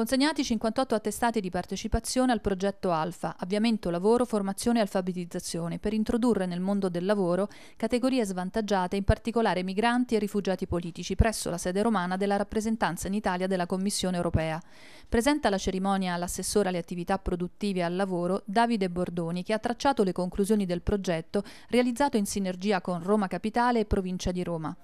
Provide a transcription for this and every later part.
Consegnati 58 attestati di partecipazione al progetto Alfa, avviamento lavoro, formazione e alfabetizzazione, per introdurre nel mondo del lavoro categorie svantaggiate, in particolare migranti e rifugiati politici, presso la sede romana della rappresentanza in Italia della Commissione europea. Presenta la cerimonia all'assessore alle attività produttive e al lavoro Davide Bordoni, che ha tracciato le conclusioni del progetto realizzato in sinergia con Roma Capitale e provincia di Roma.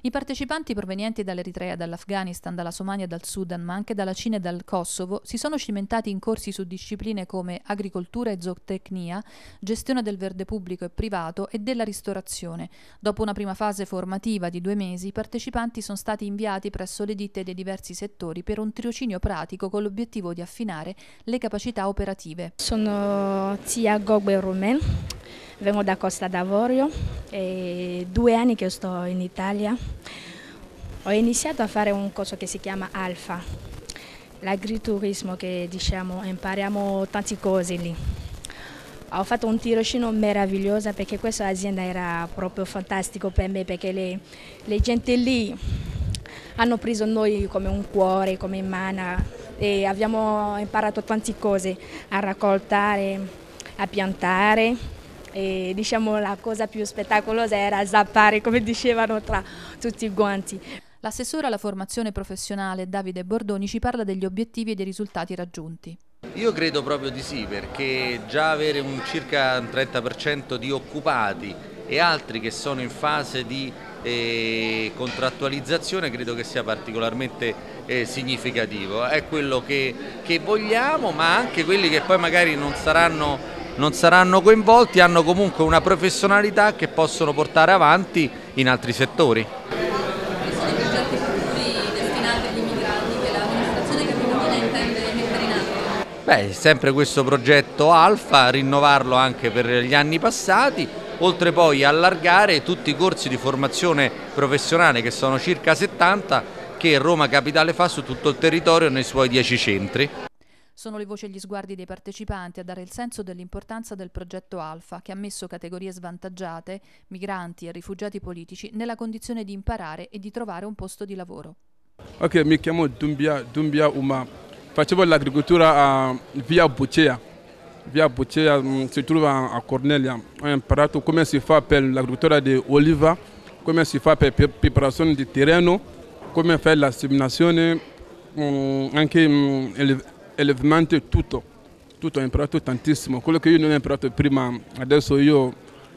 I partecipanti provenienti dall'Eritrea, dall'Afghanistan, dalla Somalia, dal Sudan, ma anche dalla Cina e dal Kosovo si sono cimentati in corsi su discipline come agricoltura e zootecnia, gestione del verde pubblico e privato e della ristorazione. Dopo una prima fase formativa di due mesi, i partecipanti sono stati inviati presso le ditte dei diversi settori per un triocinio pratico con l'obiettivo di affinare le capacità operative. Sono Zia Gogbe Rumen, vengo da Costa d'Avorio e due anni che sto in Italia. Ho iniziato a fare un corso che si chiama Alfa l'agriturismo che diciamo impariamo tante cose lì. Ho fatto un tirocino meraviglioso perché questa azienda era proprio fantastica per me perché le, le gente lì hanno preso noi come un cuore, come mano e abbiamo imparato tante cose a raccoltare, a piantare e diciamo la cosa più spettacolosa era zappare come dicevano tra tutti i guanti. L'assessore alla formazione professionale Davide Bordoni ci parla degli obiettivi e dei risultati raggiunti. Io credo proprio di sì, perché già avere un circa 30% di occupati e altri che sono in fase di eh, contrattualizzazione credo che sia particolarmente eh, significativo. È quello che, che, vogliamo, ma anche quelli che poi magari non saranno, non saranno coinvolti hanno comunque una professionalità che possono portare avanti in altri settori. Beh, sempre questo progetto Alfa, rinnovarlo anche per gli anni passati, oltre poi allargare tutti i corsi di formazione professionale che sono circa 70 che Roma Capitale fa su tutto il territorio nei suoi 10 centri. Sono le voci e gli sguardi dei partecipanti a dare il senso dell'importanza del progetto Alfa, che ha messo categorie svantaggiate, migranti e rifugiati politici, nella condizione di imparare e di trovare un posto di lavoro. Ok, mi chiamo Dumbia, Dumbia Uma, facevo l'agricoltura eh, via Boccea. Via Bocea mm, si trova a Cornelia. Ho imparato come si fa per l'agricoltura di oliva, come si fa per la preparazione di terreno, come fare la seminazione, mm, anche allevamento, mm, tutto. Tutto ho imparato tantissimo. Quello che io non ho imparato prima, adesso io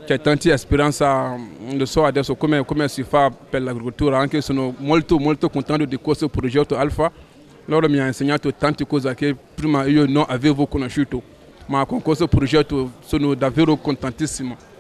c'è tanta esperienza, lo so adesso come, come si fa per l'agricoltura, anche sono molto molto contento di questo progetto Alfa. loro mi ha insegnato tante cose che prima io non avevo conosciuto, ma con questo progetto sono davvero contentissimo.